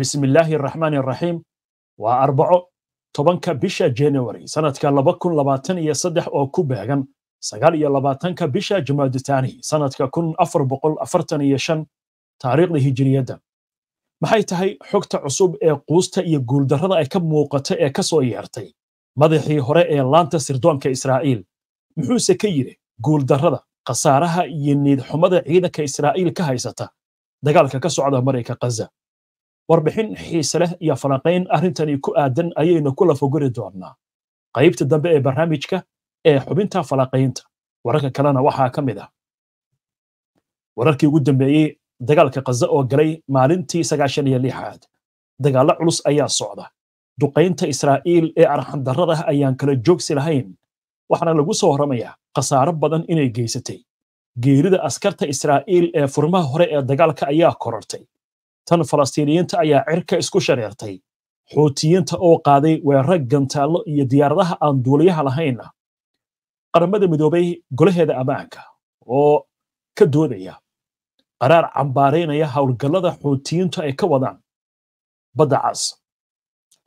bismillaahi araxmaan araxiim waa arbaco tobanka bisha january sanadka laba kun labaatan iyo saddex oo ku beegan sagaal iyo labaatanka bisha jamaadutaani sanadka kun afar boqol afartan iyo shan taariikhda hijiriyadda maxay tahay xogta cusub ee quusta iyo guuldarrada ay ka muuqata ee ka soo yeertay madaxii hore ee laanta sirdoonka israa'iil muxuuse ka yidhi guuldarrada khasaaraha iyo niidxumada ciidanka israa'iil ka haysata dagaalka ka socda marayka khaza warbixin xiise leh iyo falanqayn arrintani ku aadan ayaynu ku lafogori doonnaa qaybta dambe ee barnaamijka ee xubinta falanqaynta wararka kalena waxaa ka mid ah wararkii ugu dambeeyey dagaalka kaza oo galay maalintii sagaashan iyo lixaad dagaallo culus ayaa socda duqaynta israa'iil ee arxandarrada ah ayaan kala joogsi lahayn waxaana lagu soo horamayaa khasaaro badan inay geysatay geerida askarta israa'iil ee furmaha hore ee dagaalka ayaa korortay tan falastiiniyiinta ayaa cirka isku shareertay xuutiyiinta oo qaaday weerar gantaallo iyo diyaaradaha aan duuliyaha lahaynna qaramada midoobay golaheeda ammaanka oo ka doodaya qaraar cambaaraynaya howlgallada xuutiyiintu ay ka wadaan badda cas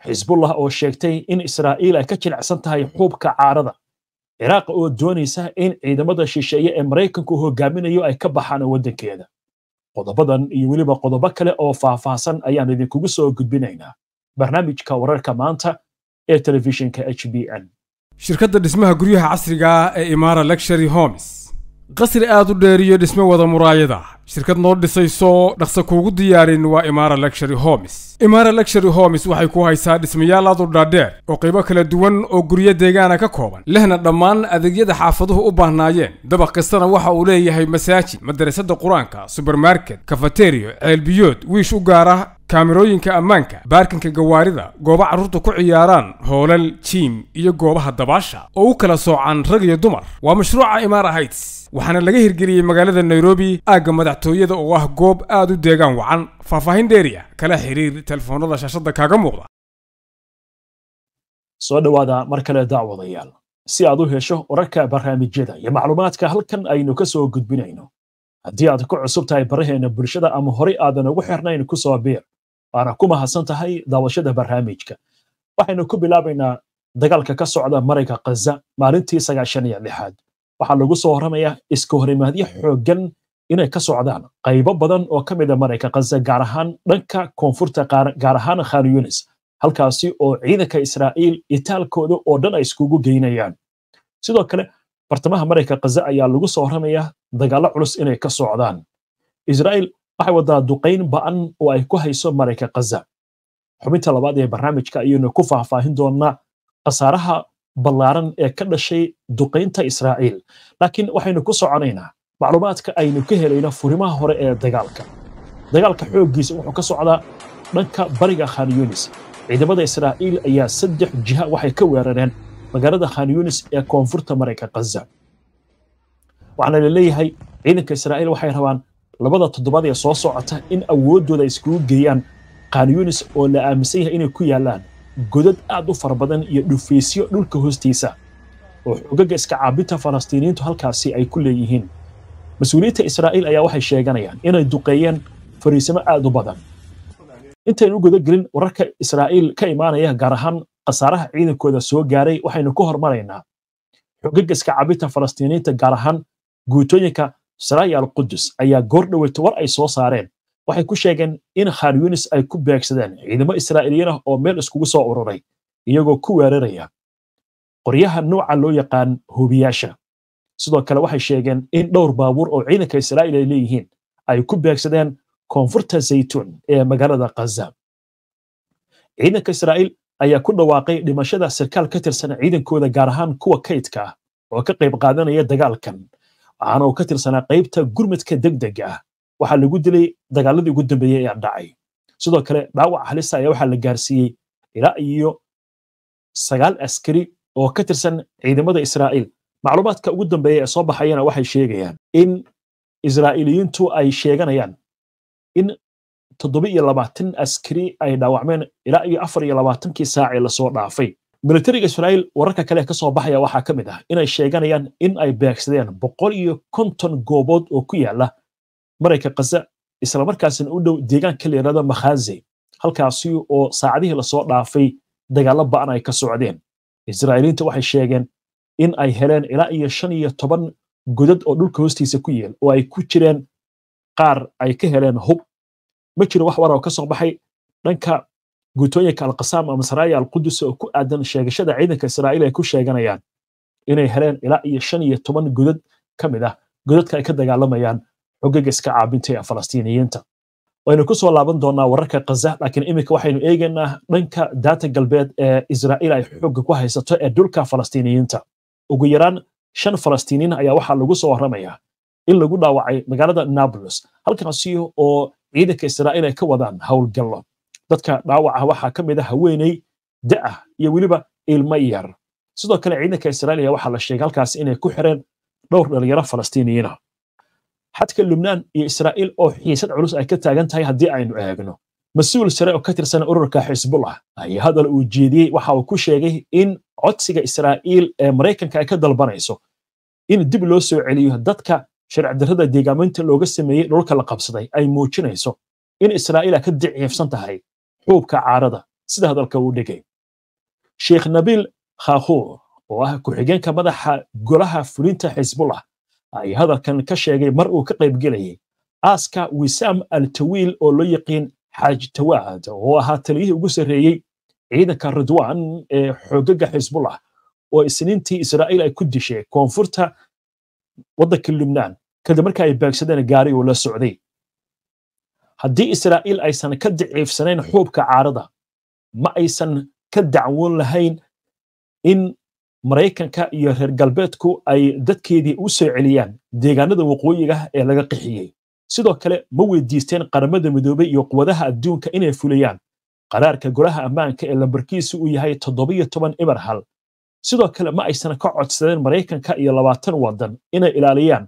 xisbullah oo sheegtay in israa'iil ay ka jilicsan tahay xuubka caarada ciraaqa oo doonaysa in ciidamada shisheeye ee maraykanku hogaaminayo ay ka baxaan waddankeeda qodobadan iyo weliba qodobo kale oo faahfaahsan ayaan idinkugu soo gudbinaynaa barnaamijka wararka maanta ee telefishinka h b n shirkadda dhismaha guryaha casriga ah ee imara luxury homes qasri aad u dheer iyo dhisme wada muraayad ah shirkad noo dhisayso dhaqsa kuugu diyaarin waa imara luxury homes imara luxury homes waxay ku haysaa dhismayaal aad u dhaadheer oo qaybo kala duwan oo guryo deegaana ka kooban lehna dhammaan adeegyada xaafaduhu u baahnaayeen dabaq kastana waxa uu leeyahay masaajid madarasada qur-aanka subermarket kafateriyo ceelbiyood wiish u gaara kaamirooyinka ammaanka baarkinka gawaarida goobo carruurta ku ciyaaraan hoolal jiim iyo goobaha dabaasha oo u kala soocan rag iyo dumar waa mashruuca imara heights waxaana laga hirgeliyey magaalada nairobi aagga madaxtooyada oo ah goob aad u deegaan wacan faahfaahin dheeri ah. kala xiriir telefoonada shaashadda kaaga muuqda soo dhowaada mar kale dacwadayaal si aad u hesho wararka barnaamijyada iyo macluumaadka halkan aynu ka soo gudbinayno haddii aad ku cusub tahay baraheenna bulshada ama horey aadan ugu xirnayn ku soo biir waana ku mahadsan tahay daawashada barnaamijka waxaynu ku bilaabaynaa dagaalka ka socda marayga khaza maalintii sagaashan iyo lixaad waxaa lagu soo horamaya iska horimaadyo xooggan inay ka socdaan qaybo badan oo ka mid ah a khaza gaar ahaan dhanka koonfurta gaar ahaan khan yunis halkaasi oo ciidanka israa'iil itaalkooda oo dhan ay iskugu geynayaan sidoo kale bartamaha maraykan khaza ayaa lagu soo horamaya dagaalo culus inay ka socdaan israa'iil waxay waddaa duqayn ba'an oo ay ku hayso maraykan kaza xubinta labaad ee barnaamijka ayaynu ku faahfaahin doonaa khasaaraha ballaaran ee ka dhashay duqaynta Israa'iil laakiin waxaynu ku soconaynaa macluumaadka aynu ka helayno furimaha hore ee dagaalka dagaalka xoogiisa wuxuu ka socdaa dhanka bariga Khan Yunis ciidamada Israa'iil ayaa saddex jiha waxay ka weerareen magaalada Khan Yunis ee koonfurta Mareykanka Gaza waxaana la leeyahay ciidanka Israa'iil waxay rabaan labada toddobaad ee soo socota in awooddooda iskugu geeyaan Khan Yunis oo la aaminsan yahay inay ku yaalaan godad aad u fara badan iyo dhufaysyo dhulka hoostiisa oo xogaga iska caabinta falastiiniyiintu halkaasi ay ku leeyihiin mas-uuliyiinta israa'iil ayaa waxay sheeganayaan inay duqeeyeen fariisimo aad u badan intaynu u guda wararka israa'iil ka imaanaya gaar ahaan khasaaraha ciidankooda soo gaaray waxaynu ku hormaraynaa xogaga iska caabinta falastiiniyiinta gaar ahaan guutooyinka saraya qudus ayaa goor dhaweyta war ay soo saareen waxay ku sheegeen in khan yunis ay ku beegsadeen ciidamo israa'iiliyan ah oo meel iskugu soo ururay iyagoo ku weeraraya qoryaha nooca loo yaqaan hubiyaasha sidoo kale waxay sheegeen in dhowr baabuur oo ciidanka israa'iil ay leeyihiin ay ku beegsadeen koonfurta zaytuun ee magaalada khaza ciidanka israa'iil ayaa ku dhawaaqay dhimashada sarkaal ka tirsan ciidankooda gaar ahaan kuwa kaydka ah oo ka qayb qaadanaya dagaalkan waxaana uu ka tirsanaa qaybta gurmadka deg degdega ah waxaa lagu dilay dagaaladii ugu dambeeyey ee dhacay sidoo kale dhaawac halisa ayaa waxaa la gaarsiiyey ilaa iyo sagaal askari oo ka tirsan ciidamada israa'iil macluumaadka ugu dambeeya ee soo baxayana waxay sheegayaan in israa'iiliyiintu ay sheeganayaan in toddoba iyo labaatan askari ay dhaawacmeen ilaa iyo afar iyo labaatankii saac ee lasoo dhaafay militariga israa'iil wararka kale kasoo baxaya waxaa ka mid ah inay sheeganayaan in ay beegsadeen boqol iyo konton goobood oo ku yaala marayka kaza isla markaasna u dhow deegaanka la yidhahdo makhaze halkaasi oo saacadihii lasoo dhaafay dagaalo ba'an ay ka socdeen israa'iiliinta waxay sheegeen in ay heleen ilaa iyo shan iyo toban godad oo dhulka hoostiisa ku yael oo ay ku jireen qaar ay ka heleen hub ma jiro wax warar oo ka soo baxay dhanka guutooyinka alqasaam ama saraaya alqudus oo ku aadan sheegashada ciidanka israa'iil ay ku sheeganayaan inay heleen ilaa iyo shan iyo toban godad ka mid ah godadka ay ka dagaalamayaan xogag iska caabintay falastiiniyiinta waynu ku laaban doonaa wararka kaza laakiin iminka waxaynu eegaynaa dhanka daata galbeed ee israa'iil ay xooga ku haysato ee dhulka falastiiniyiinta ugu yaraan shan falastiiniin ayaa waxaa lagu soo warramayaa in lagu dhaawacay magaalada nablus halkaasi oo ciidanka israa'iil ay ka wadaan howlgallo dadka dhaawaca waxaa ka mid a ah haweeney da'ah iyo weliba ilmo yar sidoo kale ciidanka israa'iil ayaa waxaa la sheegay halkaas inay ku xireen dhowr dhalinyaro falastiiniyiina xadka lubnaan iyo israa'iil oo xiisad culus ay ka taagan tahay haddii aynu eegno mas-uul sare oo ka tirsan ururka xisbullah ayaa hadal uu jeediyey waxa uu ku sheegay in codsiga israa'iil ee maraykanka ay ka dalbanayso in dib loo soo celiyo dadka sharcdarada deegaamaynta looga sameeyey dhulka la qabsaday ay muujinayso in israa'iil ay ka diciifsan tahay xuubka caarada sida hadalka uu dhigay sheekh nabiil khakhuur oo ah ku-xigeenka madaxa golaha fulinta xisbullah ay hadalkan ka sheegay mar uu ka qayb gelayay aaska wisaam al-tawiil oo loo yaqiin xaaj tawaad oo ahaa taliyihii ugu sarreeyey ciidanka ridwaan ee xoogaga xisbullah oo isniintii israa'iil ay ku dishay koonfurta waddanka lubnaan kadib marka ay baagsadeen gaari uu la socday haddii israa'iil aysan ka daciifsanayn xuubka caarada ma aysan ka dacwoon lahayn in maraykanka iyo reer galbeedku ay dadkeedii u soo celiyaan deegaanada waqooyiga ee laga qixiyey sidoo kale ma weydiisteen qaramada midoobey iyo quwadaha adduunka inay fuliyaan qaraarka golaha ammaanka ee lambarkiisu uu yahay toddobiyo toban ibar hal sidoo kale ma aysan ka codsadeen maraykanka iyo labaatan waddan inay ilaaliyaan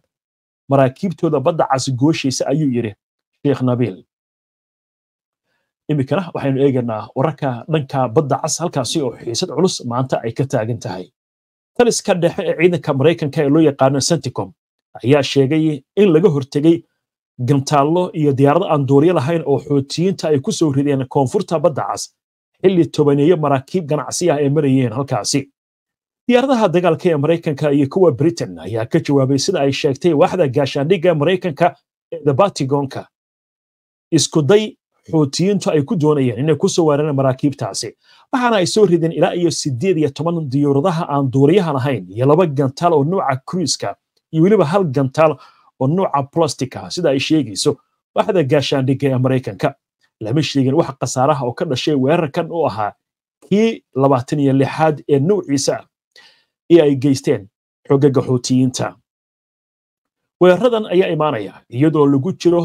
maraakiibtooda badda cas gooshaysa ayuu yidhi sheekh nabiil iminkana waxaynu eegaynaa wararka dhanka badda cas halkaasi oo xiisad culus maanta ay ka taagan tahay taliska dhexe ee ciidanka maraykanka ee loo yaqaano senticom ayaa sheegay in laga hortegay gantaallo iyo diyaarado aan duuryo lahayn oo xoutiyiinta ay ku soo rideen koonfurta badda cas xilli tobaneeyo maraakiib ganacsi ah ay marayeen halkaasi diyaaradaha dagaalka ee maraykanka iyo kuwa britain ayaa ka jawaabay sida ay sheegtay waaxda gaashaandhigga maraykanka ee the batigonka iskuday xuutiyiintu ay ku doonayeen inay kusoo soo weerareen maraakiibtaasi waxaana ay soo rideen ilaa iyo sideed iyo toban diyuuradaha aan duuriyahan ahayn iyo laba gantaal oo nuuca kruiska iyo weliba hal gantaal oo nuuca plastica sida ay sheegayso waxda gaashaandhiga ee maraykanka lama sheegin wax khasaaraha oo ka dhashay weerarkan u ahaa kii labaatan iyo lixaad ee nuuciisa ah iyo ay geysteen xogaga xuutiyiinta weeraradan ayaa imaanaya iyadoo lagu jiro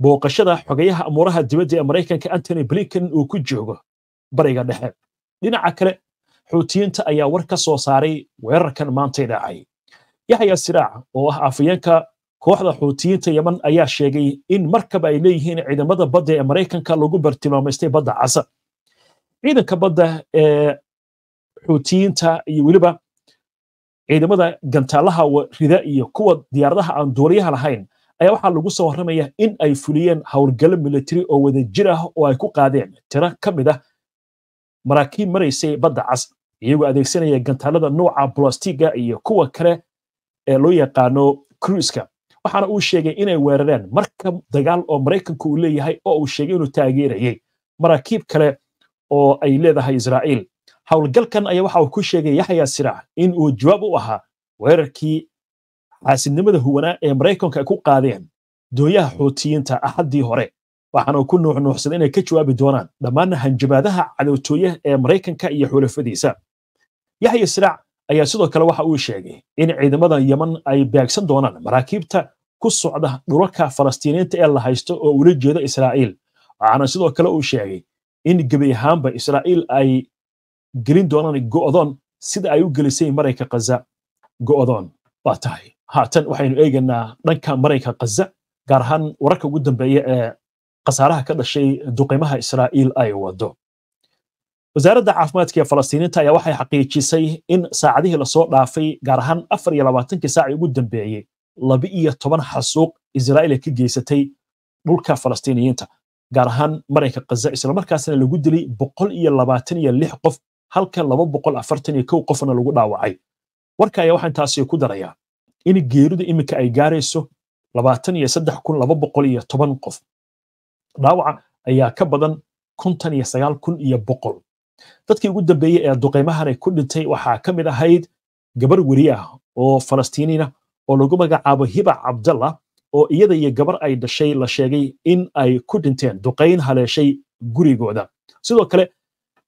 booqashada xogayaha amuuraha dibadda ee maraykanka antony blinken uu ku joogo bariga dhexe dhinaca kale xuutiyiinta ayaa war ka soo saaray weerarkan maantay dhacay yaxya siraac oo ah afayeenka kooxda xuutiyiinta yeman ayaa sheegay in markaba ay leeyihiin ciidamada badda ee maraykanka lagu bartilmaamaystay badda casa ciidanka badda ee xuutiyiinta iyo weliba ciidamada gantaalaha rida iyo kuwa diyaaradaha aan duuliyaha lahayn ayaa waxaa lagu soo warramaya in ay fuliyeen howlgallo military oo wada jir ah oo ay ku qaadeen tiro ka mid ah maraakiib maraysay badda cas iyagoo adeegsanaya gantaalada nuuca blastiga iyo kuwa kale ee loo yaqaano cruiska waxaana uu sheegay inay weerareen markab dagaal oo maraykanku uu leeyahay oo uu sheegay inuu taageerayay maraakiib kale oo ay leedahay israa'iil howlgalkan ayaa waxa uu ku sheegay yaxya siraac in uu jawaab u ahaa weerarkii caasidnimada huwanaa ee maraykanka ay ku qaadeen dooyaha xuutiyiinta axaddii hore waxaanu ku nuuxnuuxsaday inay ka jawaabi doonaan dhammaan hanjabaadaha cadowtooyaha ee maraykanka iyo xulafadiisa yaxya siraac ayaa sidoo kale waxa uu sheegay in ciidamada yeman ay beegsan doonaan maraakiibta ku socda dhulalka falastiiniinta ee la haysto oo ula jeeda israa'iil waxaana sidoo kale uu sheegay in gebi ahaanba israa'iil ay gelin doonaan go'doon sida ay u gelisay marayka khaza go'doon waa tahay haatan waxaynu eegaynaa dhanka maraykanka kaza gaar ahaan wararka ugu dambeeya ee khasaaraha ka dhashay duqeymaha israa'iil ay wado wasaaradda caafimaadka ee falastiiniinta ayaa waxay xaqiijisay in saacadihii lasoo dhaafay gaar ahaan afar iyo labaatankii saacii ugu dambeeyey laba iyo toban xasuuq israa'iil ay ka geysatay dhulka falastiiniyiinta gaar ahaan maraykanka kaza islamarkaasna lagu dilay boqol iyo labaatan iyo lix qof halka laba boqol afartan iyo kow qofna lagu dhaawacay warka ayaa waxaan taasi ku darayaa in geeridu iminka ay gaarayso labaatan iyo saddex kun laba boqol iyo toban qof dhaawaca ayaa ka badan kontan iyo sagaal kun iyo boqol dadkii ugu dambeeyey ee duqaymahanay ku dhintay waxaa ka mid ahayd gabar weri ah oo falastiiniina oo lagu magacaabo hiba cabdalla oo iyada iyo gabar ay dhashay la sheegay in ay ku dhinteen duqayn haleeshay gurigooda sidoo kale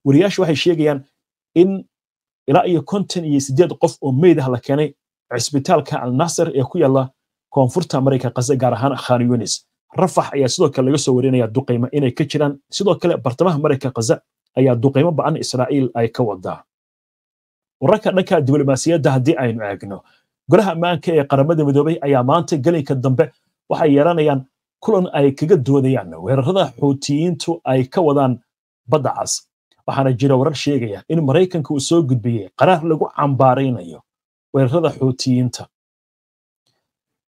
weriyaashu waxay sheegayaan in ilaa iyo konton iyo sideed qof oo meyd ah la keenay cisbitaalka alnasr ee ku yaalla koonfurta mareyka kase gaar ahaan khan yunis rafax ayaa sidoo kale laga soo warinaya duqaymo inay ka jiraan sidoo kale bartamaha maraykan khaza ayaa duqaymo bacan israa'iil ay ka wadaa wararka dhanka diblomaasiyadda haddii aynu eegno golaha ammaanka ee qaramada midoobay ayaa maanta gelinka dambe waxay yeelanayaan kulan ay kaga doodayaan weerarada xuutiyiintu ay ka wadaan badda cas waxaana jira warar sheegaya in maraykanka uu soo gudbiyey qaraar lagu cambaaraynayo weerarada xuutiyiinta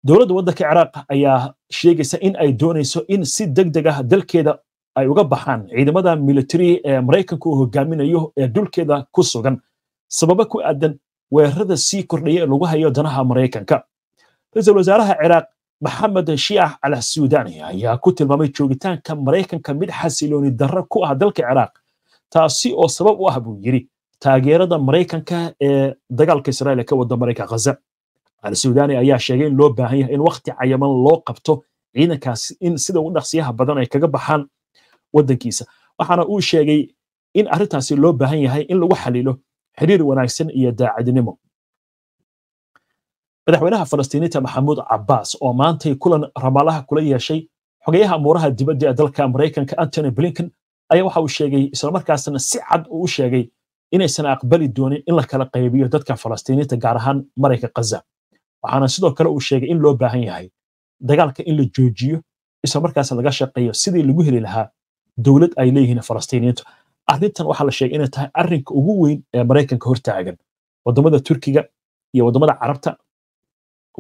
dowladda waddanka ciraaq ayaa sheegaysa in ay doonayso in si deg deg ah dalkeeda ay uga baxaan ciidamada military ee maraykanka uu hogaaminayo ee dhulkeeda ku sugan sababa ku aadan weerarada sii kordhaya ee lagu hayo danaha maraykanka ra-iisul wasaaraha ciraaq maxamed shiicax al suudani ayaa ku tilmaamay joogitaanka maraykanka mid xasilooni darro ku ah dalka ciraaq taasi oo sabab u ah buu yidhi taageerada maraykanka ee dagaalka ee ka wada maraykan ghaza al-suudani ayaa sheegay in loo baahan yahay in wakhti cayaman loo qabto ciidankaas in sida ugu dhaqsiyaha badan ay kaga baxaan waddankiisa waxaana uu sheegay in arrintaasi loo baahan yahay in lagu xaliilo xiriir wanaagsan iyo daacadnimo madaxweynaha falastiiniinta maxamuud cabbaas oo maantay kulan ramalaha kula yeeshay xogeyaha amuuraha dibadda ee dalka maraykanka antony blinken ayaa waxa uu sheegay islamarkaasna si cad uu u sheegay inaysan aqbali doonin in la kala qaybiyo dadka falastiiniinta gaar ahaan marayka kaza waxaana sidoo kale uu sheegay in loo baahan yahay dagaalka in la joojiyo islamarkaas laga shaqeeyo sidii lagu heli lahaa dowlad ay leeyihiin falastiiniyiintu arrintan waxaa la sheegay inay tahay arrinka ugu weyn ee maraykanka hortaagan waddamada turkiga iyo waddamada carabta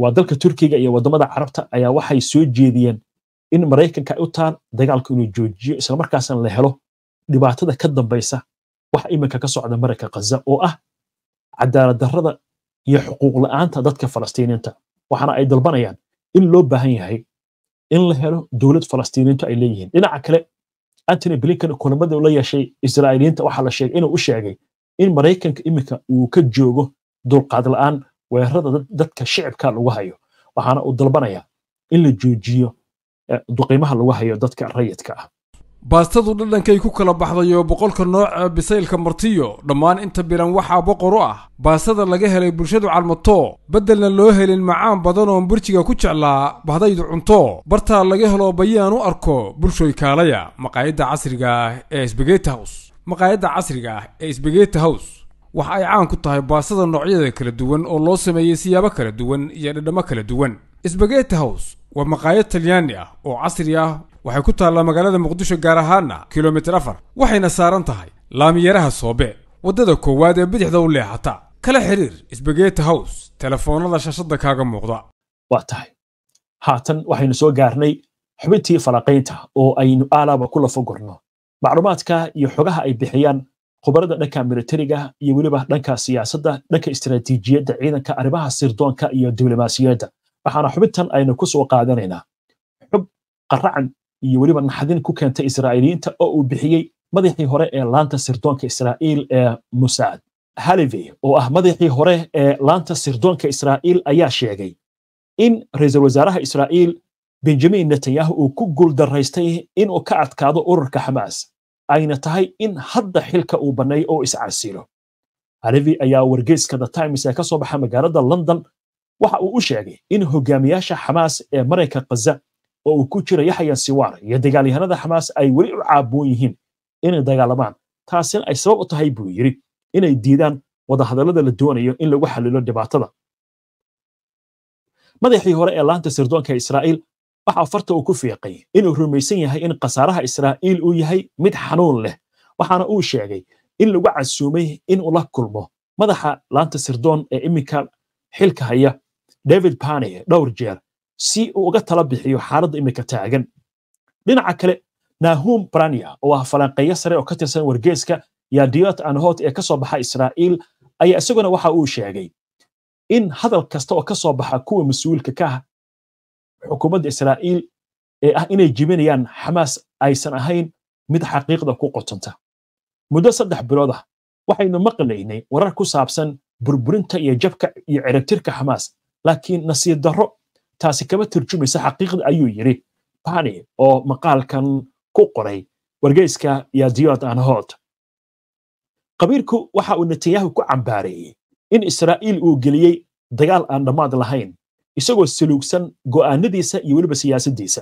waa dalka turkiga iyo waddamada carabta ayaa waxay soo jeediyeen in maraykanka ay u tahan dagaalku inuu joojiyo islamarkaasna la helo dhibaatada ka dambaysa waxa iminka ka socda marayka khaza oo ah cadaalad darrada iyo xuquuq la'aanta dadka falastiiniinta waxaana ay dalbanayaan in loo baahan yahay in la helo dowlad falastiiniintu ay leeyihiin dhinaca kale antony blinkon kulamadii la yeeshay israa'iiliyiinta waxaa la sheegay inuu u sheegay in maraykanka iminka uu ka joogo dulqaad la'aan weerarada dadka shicibka lagu hayo waxaana uu dalbanayaa in la joojiyo duqiimaha lagu hayo dadka rayidka ah baastadu dhadhankay ku kala baxdayo boqolka nooca bisaylka martiyo dhammaan inta bilan waxaa boqor u ah baastada laga helay bulshadu calmato beddelna loo helin macaan badan oon burjiga ku jeclaa bahdaydu cunto bartaa laga helo bayaan u arko bulshoy kaalaya maqaayadda casriga ah ee esbegeta hows maqaayadda casriga ah ee sbegeta house waxa ay caan ku tahay baastada noocyada kala duwan oo loo sameeyey siyaabo kala duwan iyo dhadhamo kala duwan sbageti hows waa maqaayad talyaani ah oo casri ah waxay ku taallaa magaalada muqdisho gaar ahaana kilomitir afar waxayna saaran tahay laamiyaraha soobe waddada koowaad ee bidixda u leexata kala xiriir sbageti hows telefoonada shashadda kaaga muuqda waa tahay haatan waxaynu soo gaarnay xubintii falaqaynta oo aynu aalaaba ku lafogorno macluumaadka iyo xogaha ay bixiyaan khubarada dhanka militariga iyo weliba dhanka siyaasadda dhanka istaraatiijiyadda ciidanka arrimaha sirdoonka iyo diblomaasiyadda waxaana xubintan aynu ku soo qaadanaynaa xub qaracan iyo weliba naxdin ku keentay israa'iiliyiinta oo uu bixiyey madaxii hore ee laanta sirdoonka israa'iil ee musaad halivey oo ah madaxii hore ee laanta sirdoonka israa'iil ayaa sheegay in ra-iisul wasaaraha israa'iil benjamin netanyahu uu ku guuldaraystay inuu ka adkaado ururka xamaas ayna tahay in hadda xilka uu banneeyo oo iscasilo halevi ayaa wargeyska the times ee ka soo baxa magaalada london waxa uu u sheegay in hogaamiyaasha xamaas ee marayka kaza oo uu ku jira yaxya siwaar iyo dagaalyahanada xamaas ay weli u caaboon yihiin inay dagaalamaan taasina ay sabab u tahay buu yidhi inay diidaan wadahadalada la doonayo in lagu xalilo dhibaatada madaxii hore ee laanta sirdoonka israa'iil waxaa farta uu ku fiiqay inuu rumaysan yahay in khasaaraha israa'iil uu yahay mid xanuun leh waxaana uu sheegay in lagu casuumay in uu la kulmo madaxa laanta sirdoon ee iminka xilka haya david panie dhowr jeer si uu uga tala bixiyo xaaladda imika taagan dhinaca kale nahum brania oo ah falanqeeyo sare oo ka tirsan wargeeska yadiot anhot ee kasoo baxa israa'iil ayaa isaguna waxa uu sheegay in hadal kasta oo kasoo baxa kuwa mas-uulka ka ah xukuumadda israa'iil ee ah inay jibinayaan xamaas aysan ahayn mid xaqiiqda ku qotonta muddo saddex bilood ah waxaynu maqlaynay warar ku saabsan burburinta iyo jabka iyo ciribtirka xamaas laakiin nasiir darro taasi kama turjumaysa xaqiiqda ayuu yidhi bani oo maqaalkan ku qoray wargeyska yadiod anhod qabiirku waxa uu netanyahu ku cambaareeyey in israa'iil uu geliyey dagaal aan dhammaad lahayn isagoo saluugsan go'aanadiisa iyo weliba siyaasaddiisa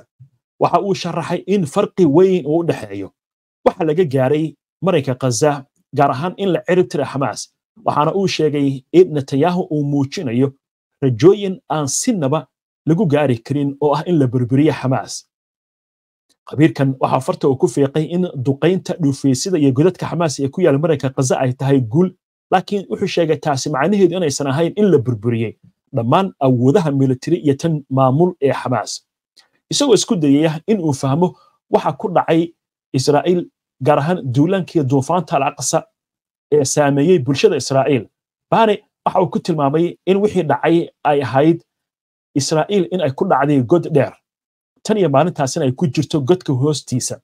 waxa uu sharaxay in farqi weyn uu u dhexeeyo waxa laga gaaray marayka khaza gaar ahaan in la cirib tira xamaas waxaana uu sheegay in netanyahu uu muujinayo rajooyin aan sinaba lagu gaari karin oo ah in la burburiyo xamaas qabiirkan waxaa farta uu ku fiiqay in duqaynta dhuufaysida iyo godadka xamaas ee ku yaal maranka kaza ay tahay guul laakiin wuxuu sheegay taasi macnaheedu inaysan ahayn in la burburiyey dhammaan awoodaha militari iyo tan maamul ee xamaas isagoo isku dayaya in uu fahmo waxa ku dhacay israa'iil gaar ahaan duulaankii duufaanta alaqsa ee saameeyey bulshada israa'iil baane waxa uu ku tilmaamay in wixii dhacay ay ahayd israa'iil in ay ku dhacday god dheer tan iyo maalintaasina ay ku jirto godka hoostiisa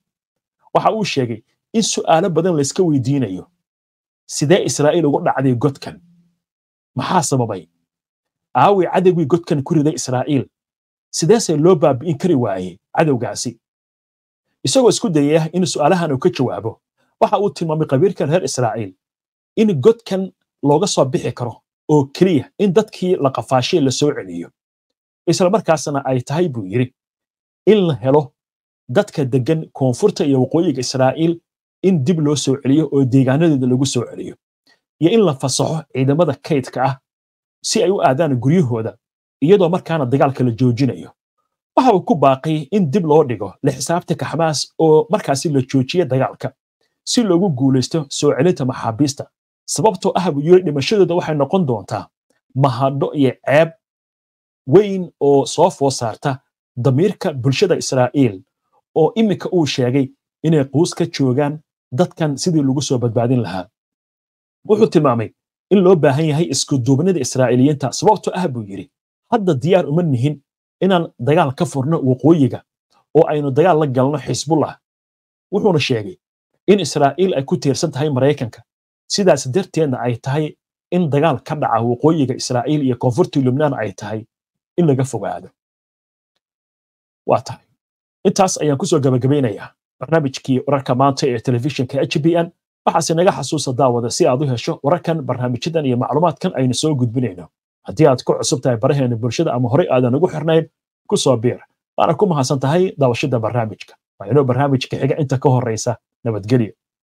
waxa uu sheegay in su'aalo badan layska weydiinayo sidee israa'iil ugu dhacday godkan maxaa sababay aaway cadowgii godkan ku riday israa'iil sideese loo baabi'in kari waayey cadowgaasi isagoo isku dayaya in su'aalahan uu ka jawaabo waxa uu tilmaamay qabiilkan reer israa'iil in godkan looga soo bixi karo oo keliya in dadkii la qafaashay la soo celiyo isla markaasna ay tahay buu yidhi in la helo dadka deggan koonfurta iyo waqooyiga israa'iil in dib loo soo celiyo oo deegaanadooda lagu soo celiyo iyo in la fasaxo ciidamada kaydka ah si ay u aadaan guryahooda iyadoo markaana dagaalka la joojinayo waxa uu ku baaqay in dib loo dhigo la xisaabtanka xamaas oo markaasi la joojiya dagaalka si loogu guulaysto soo celinta maxaabiista sababtoo ah buu yiri dhimashadooda waxay noqon doontaa mahadho iyo ceeb weyn oo soo foo saarta damiirka bulshada israa'iil oo iminka uu sheegay inay quus ka joogaan dadkan sidii lagu soo badbaadin lahaa wuxuu tilmaamay in loo baahan yahay iskuduubnida israa'iiliyiinta sababtoo ah buu yidhi hadda diyaar uma nihin inaan dagaal ka furno waqooyiga oo aynu dagaal la galno xisbullah wuxuuna sheegay in israa'iil ay ku tiirsan tahay maraykanka sidaas darteedna ay tahay in dagaal ka dhaca waqooyiga israa'iil iyo koonfurta lubnaan ay tahay in laga fogaado waa tahay intaas ayaan kusoo gabagabaynayaa barnaamijkii wararka maanta ee telefishinka h b n waxaase naga xasuusa daawada si aad u hesho wararkan barnaamijyadan iyo macluumaadkan aynu soo gudbinayno haddii aad ku cusub tahay baraheena bulshada ama horey aadan ugu xirnayn ku soo biir waana ku mahadsan tahay daawashada barnaamijka waxaynoo barnaamijka xiga inta ka horeysa nabadgelyo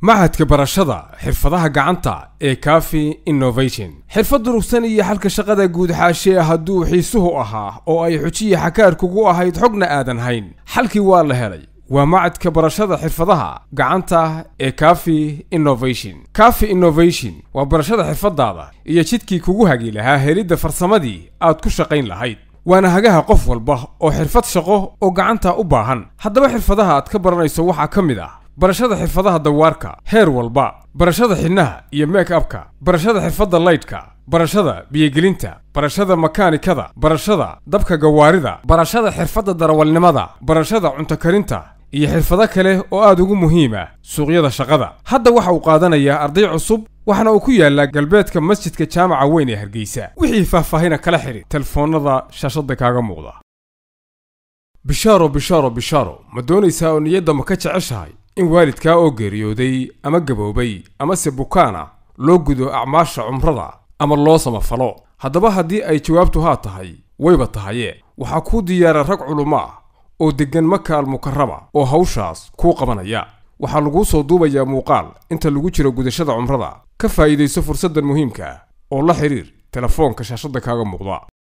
macadka barashada xirfadaha gacanta ee kafi innovation xirfad durugsan iyo xalka shaqada guud xaashee hadduu xiisuhu ahaa oo ay xujiya xakaar kugu ahayd xogna aadan hayn xalkii waa la helay waa macadka barashada xirfadaha gacanta ee kafi innovation kafi innovation waa barashada xirfadaada iyo jidkii kugu hagi lahaa helidda farsamadii aad ku shaqayn lahayd waana hagaha qof walba oo xirfad shaqo oo gacanta u baahan haddaba xirfadaha aad ka baranayso waxaa ka mid ah barashada xirfadaha dawaarka heer walba barashada xidhnaha iyo meek abka barashada xirfadda laydhka barashada biyogelinta barashada makaanikada barashada dabka gawaarida barashada xirfadda darawalnimada barashada cuntokarinta iyo xirfado kale oo aad ugu muhiim ah suuqyada shaqada hadda waxa uu qaadanayaa arday cusub waxaana uu ku yaallaa galbeedka masjidka jaamaca weyn ee hargeysa wixii faahfaahina kala xidhi telefoonnada shaashadda kaaga muuqda bishaaro bishaaro bishaaro ma doonaysaa oo niyadda ma ka jeceshahay in waalidkaa oo geeriyooday ama gaboobay amase bukaana loo gudo acmaasha cumrada ama loo samafalo haddaba haddii ay jawaabtu haa tahay wayba tahaye waxaa kuu diyaara rag culummo ah oo deggan maka almukarama oo hawshaas kuu qabanaya waxaa laguu soo duubayaa muuqaal inta lagu jiro gudashada cumrada ka faa'iidayso fursaddan muhiimka ah oo la xidhiir telefoonka shaashadda kaaga muuqda